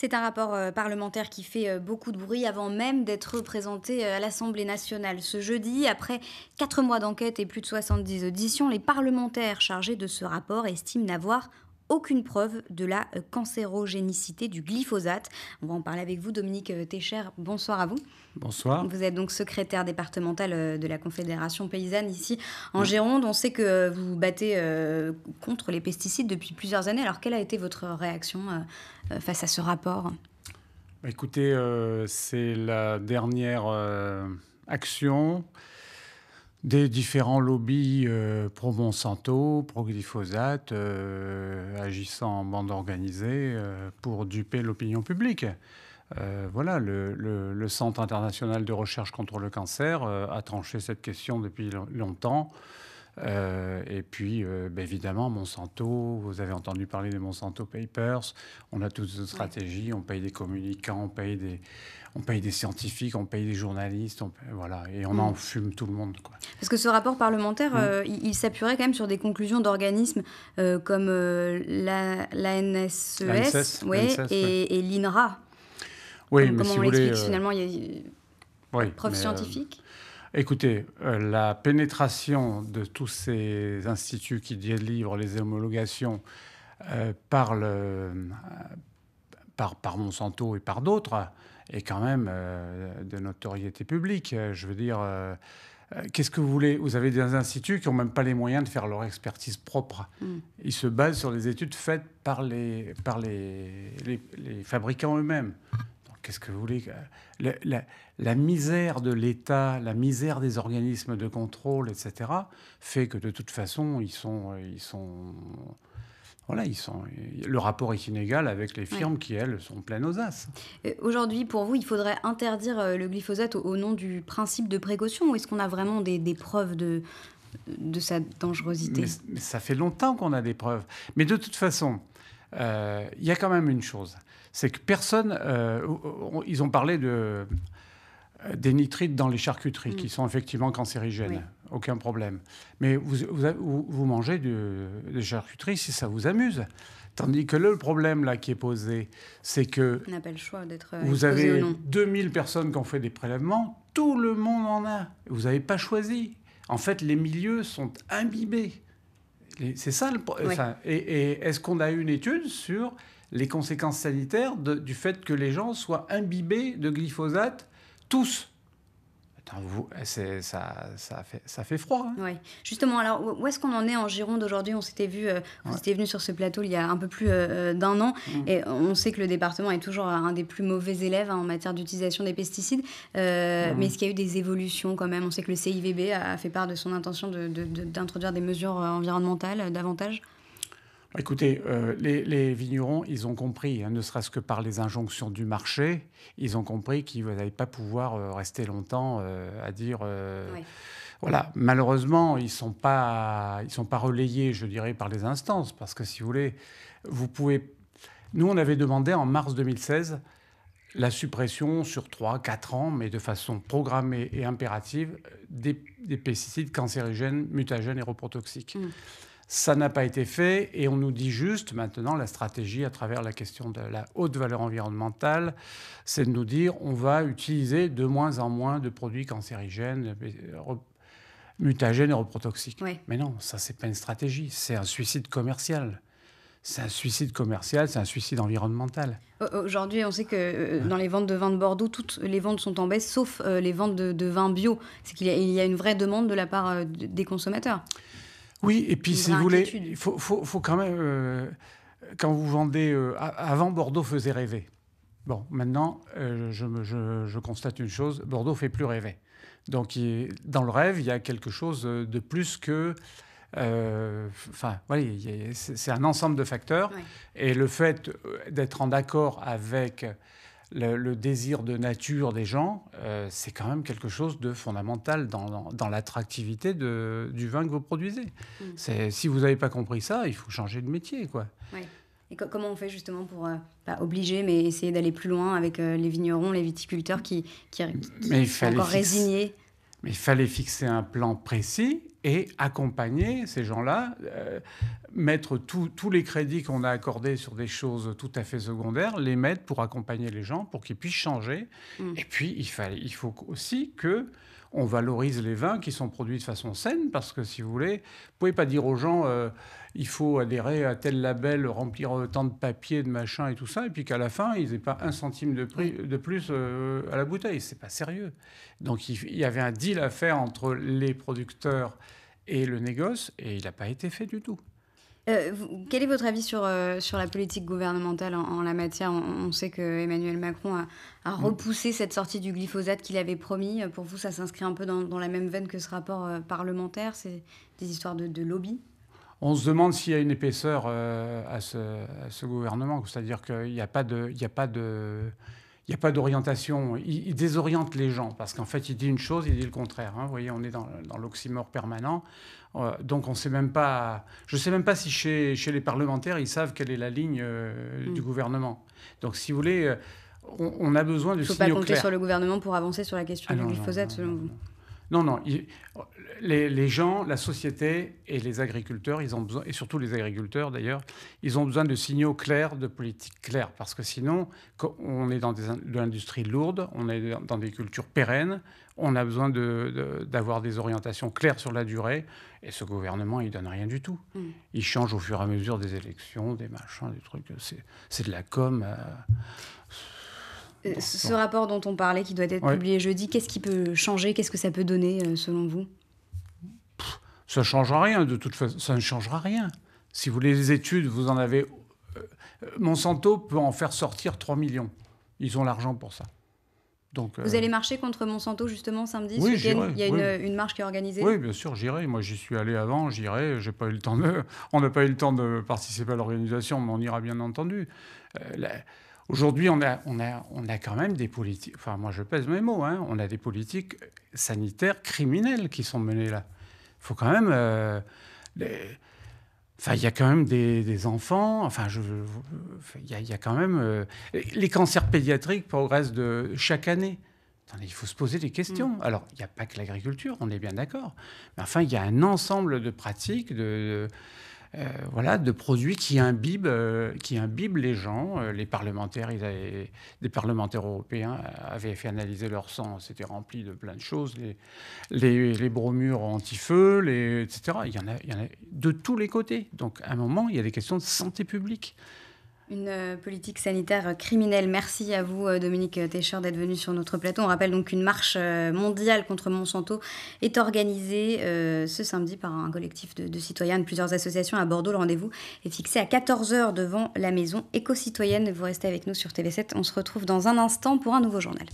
C'est un rapport euh, parlementaire qui fait euh, beaucoup de bruit avant même d'être présenté euh, à l'Assemblée nationale. Ce jeudi, après quatre mois d'enquête et plus de 70 auditions, les parlementaires chargés de ce rapport estiment n'avoir aucune preuve de la euh, cancérogénicité du glyphosate. On va en parler avec vous, Dominique euh, Techer. Bonsoir à vous. Bonsoir. Vous êtes donc secrétaire départemental euh, de la Confédération paysanne ici en Gironde. On sait que vous vous battez contre les pesticides depuis plusieurs années. Alors, quelle a été votre réaction face à ce rapport bah, Écoutez, c'est la dernière action des différents lobbies euh, pro-Monsanto, pro-glyphosate, euh, agissant en bande organisée euh, pour duper l'opinion publique. voilà, le, Centre international de recherche contre le cancer a tranché cette question depuis longtemps. Euh, et puis, euh, bah, évidemment, Monsanto, vous avez entendu parler des Monsanto Papers. On a toutes nos stratégies, on paye des communicants, on paye des, on paye des scientifiques, on paye des journalistes, voilà, et on enfume mm. en fume tout le monde. Quoi. Parce que ce rapport parlementaire, mm. euh, il, s'appuierait quand même sur des conclusions d'organismes comme l'ANSES la et, et l'INRA. Oui, on mais Finalement, il y a. Oui, Écoutez, euh, la pénétration de tous ces instituts qui délivrent les homologations euh, euh, par, Monsanto et par d'autres est quand même de notoriété publique. Je veux dire, qu'est-ce que vous voulez Vous avez des instituts qui n'ont même pas les moyens de faire leur expertise propre. Mm. Ils se basent sur les études faites par les fabricants eux-mêmes qu'est-ce que vous voulez la, misère de l'État, la misère des organismes de contrôle, etc., fait que de toute façon, ils sont, euh, ils sont, voilà, ils sont. Le rapport est inégal avec les firmes qui, elles, sont pleines aux as. Aujourd'hui, pour vous, il faudrait interdire euh, le glyphosate au, nom du principe de précaution ou est-ce qu'on a vraiment des, preuves de, de sa dangerosité ça fait longtemps qu'on a des preuves. Mais de toute façon, euh, il y a quand même une chose, c'est que personne, euh, ils ont parlé de, euh, des nitrites dans les charcuteries, mm. qui sont effectivement cancérigènes, aucun problème. Mais vous, mangez des charcuteries si ça vous amuse. Tandis que le problème là qui est posé, c'est que on choix d'être vous avez 2000 personnes qui ont fait des prélèvements, tout le monde en a. Vous n'avez pas choisi. En fait, les milieux sont imbibés. C'est ça le Et, est-ce qu'on a eu une étude sur les conséquences sanitaires du fait que les gens soient imbibés de glyphosate, tous vous, eh, ça, ça, fait, ça fait froid. Hein. Oui, Justement, alors où est-ce qu'on en est en Gironde aujourd'hui On s'était vu, euh, venu sur ce plateau il y a un peu plus euh, euh, d'un an, mm. et on sait que le département est toujours un des plus mauvais élèves hein, en matière d'utilisation des pesticides. Mm. Mais est-ce qu'il y a eu des évolutions quand même On sait que le CIVB a fait part de son intention d'introduire des mesures environnementales davantage. Écoutez, euh, les, vignerons, ils ont compris, hein, ne serait-ce que par les injonctions du marché, ils ont compris qu'ils n'allaient pas pouvoir euh, rester longtemps euh, à dire. Voilà, malheureusement, ils ne sont, pas, ils sont pas relayés, je dirais, par les instances, parce que si vous voulez, vous pouvez. Nous, on avait demandé en mars 2016 la suppression sur 3, 4 ans, mais de façon programmée et impérative, des, pesticides cancérigènes, mutagènes et reprotoxiques. Mmh. Ça n'a pas été fait et on nous dit juste maintenant la stratégie à travers la question de la haute valeur environnementale, c'est de nous dire on va utiliser de moins en moins de produits cancérigènes, euh, mutagènes et reprotoxiques. Mais non, ça c'est pas une stratégie, c'est un suicide commercial. C'est un suicide commercial, c'est un suicide environnemental. Aujourd'hui, on sait que euh, dans les ventes de vins de Bordeaux, toutes les ventes sont en baisse, sauf euh, les ventes de, vins bio. C'est qu'il y, a une vraie demande de la part des consommateurs. Oui, et puis si vous voulez, il faut, quand même, euh, quand vous vendez, euh, avant Bordeaux faisait rêver. Bon, maintenant, euh, je, je, constate une chose, Bordeaux fait plus rêver. Donc, dans le rêve, il y a quelque chose de plus que... Enfin, voilà, c'est un ensemble de facteurs. Et le fait d'être en accord avec le, désir de nature des gens, euh, c'est quand même quelque chose de fondamental dans, l'attractivité du vin que vous produisez. Mm. Si vous n'avez pas compris ça, il faut changer de métier. quoi. Et comment on fait justement pour, euh, pas obliger, mais essayer d'aller plus loin avec euh, les vignerons, les viticulteurs qui, qui, sont encore résignés mais il fallait fixer un plan précis et accompagner ces gens-là, euh, mettre tous les crédits qu'on a accordés sur des choses tout à fait secondaires, les mettre pour accompagner les gens, pour qu'ils puissent changer. Mm. Et puis, il, fallait, il faut aussi que on valorise les vins qui sont produits de façon saine, parce que si vous voulez, vous pouvez pas dire aux gens euh, il faut adhérer à tel label, remplir tant de papier, de machin et tout ça, et puis qu'à la fin ils n'aient pas un centime de, prix, de plus euh, à la bouteille. C'est pas sérieux. Donc il y avait un deal à faire entre les producteurs et le négoce, et il n'a pas été fait du tout. Euh, quel est votre avis sur, euh, sur la politique gouvernementale en, la matière on, sait que Emmanuel Macron a, mm. repoussé cette sortie du glyphosate qu'il avait promis. Euh, pour vous, ça s'inscrit un peu dans, dans, la même veine que ce rapport parlementaire C'est des histoires de, de lobby on se demande s'il y a une épaisseur à ce, gouvernement, c'est-à-dire qu'il n'y a pas de, il y a pas de, il n'y a pas d'orientation. Il, désoriente les gens parce qu'en fait, il dit une chose, il dit le contraire. Hein. Vous voyez, on est dans, l'oxymore permanent. Euh, donc, on sait même pas. Je ne sais même pas si chez, les parlementaires, ils savent quelle est la ligne euh, du mm. gouvernement. Donc, si vous voulez, euh, on, a besoin de signaux clairs. Il ne faut pas compter sur le gouvernement pour avancer sur la question ah du glyphosate, selon vous. Non, non. les, gens, la société et les agriculteurs, ils ont besoin, et surtout les agriculteurs d'ailleurs, ils ont besoin de signaux clairs, de politiques claires, parce que sinon, on est dans de l'industrie lourde, on est dans des cultures pérennes, on a besoin d'avoir des orientations claires sur la durée, et ce gouvernement, il donne rien du tout. Mm. Il change au fur et à mesure des élections, des machins, des trucs. C'est de la com. Euh, euh, ce rapport dont on parlait, qui doit être publié jeudi, qu'est-ce qui peut changer Qu'est-ce que ça peut donner, euh, selon vous Ça ne changera rien, de toute façon. Ça ne changera rien. Si vous voulez les études, vous en avez. Euh, Monsanto peut en faire sortir 3 millions. Ils ont l'argent pour ça. Donc, vous allez marcher contre Monsanto justement samedi Oui, Il y a une, marche qui est organisée Oui, bien sûr, j'irai. Moi, j'y suis allé avant, j'irai. J'ai pas eu le temps de... On n'a pas eu le temps de participer à l'organisation, mais on ira bien entendu. Aujourd'hui, on a, on, a, on a quand même des politiques, enfin moi je pèse mes mots, hein, on a des politiques sanitaires criminelles qui sont menées là. Il faut quand même... Euh, enfin, il y a quand même des, enfants. Enfin, je, il, y, a, quand même euh, les cancers pédiatriques progressent de chaque année. Attendez, il faut se poser des questions. Mm. Alors, il n'y a pas que l'agriculture, on est bien d'accord. Mais enfin, il y a un ensemble de pratiques, de euh, voilà, de produits qui imbibent, euh, qui les gens. Euh, les parlementaires, des parlementaires européens avaient fait analyser leur sang, c'était rempli de plein de choses, les, bromures anti-feu, etc. Il y, en il y en a de tous les côtés. Donc à un moment, il y a des questions de santé publique. Une euh, politique sanitaire euh, criminelle. Merci à vous, euh, Dominique Téchard, d'être venu sur notre plateau. On rappelle donc qu'une marche mondiale contre Monsanto est organisée ce samedi par un collectif de, de, citoyens de plusieurs associations à Bordeaux. Le rendez-vous est fixé à 14h devant la maison éco-citoyenne. Vous restez avec nous sur TV7. On se retrouve dans un instant pour un nouveau journal.